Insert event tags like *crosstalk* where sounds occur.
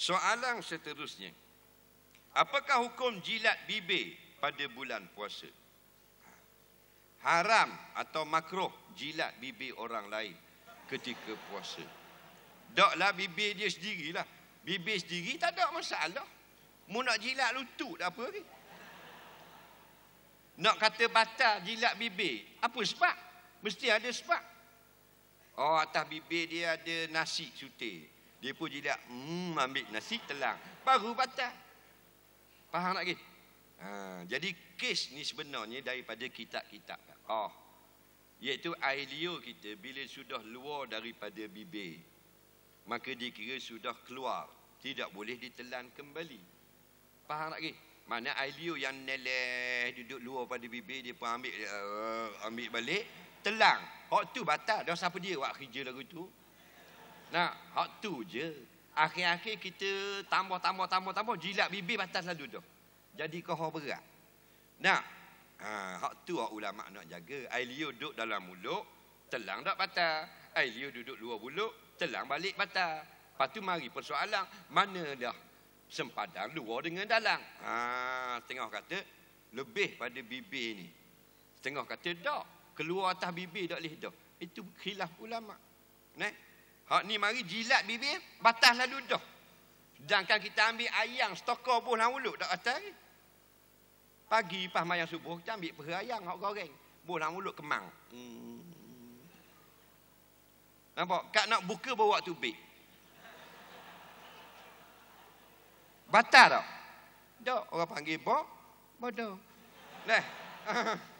Soalan seterusnya. Apakah hukum jilat bibir pada bulan puasa? Haram atau makruh jilat bibir orang lain ketika puasa. Taklah bibir dia sendirilah. Bibir sendiri tak ada masalah. Mu nak jilat lutut dah apa lagi? Nak kata batal jilat bibir. Apa sebab? Mesti ada sebab. Oh atas bibir dia ada nasi sutik. Dia pun jilat, hmm, ambil nasi telang. Baru batal. Faham tak gitu? Ha, jadi kes ni sebenarnya daripada kitab-kitab. Oh. Iaitu air liur kita bila sudah luar daripada bibir. Maka dikira sudah keluar. Tidak boleh ditelan kembali. Faham tak gitu? Mana air liur yang neleh duduk luar pada bibir dia pun ambil uh, ambil balik telang. Hak tu batal. Dah siapa dia buat kerja lagu tu? Nah, hak tu je. Akhir-akhir kita tambah tambah tambah tambah jilat bibir batas lalu tu. Jadi kau berat. Nah, ha hak tu hak ulama nak jaga. Ailio duduk dalam mulut, telang tak patah. Ailio duduk luar mulut, telang balik patah. Lepas tu mari persoalan, mana dah sempadan luar dengan dalam. Ha, tengah kata lebih pada bibir ni. Tengah kata dak, keluar atas bibir dak lidah. Itu khilaf ulama. Nah, Hak ni mari jilat bibir, batas lalu dah. Sedangkan kita ambil ayam stoko pun nak lah ulut tak atas Pagi pas mayang subuh kita ambil perah ayam hak goreng. Bulan mulut kemang. Hmm. Nampak? Kak nak buka bawa tu bik. Batal tak? Tak. Orang panggil bok. Bodoh. Nah. *laughs*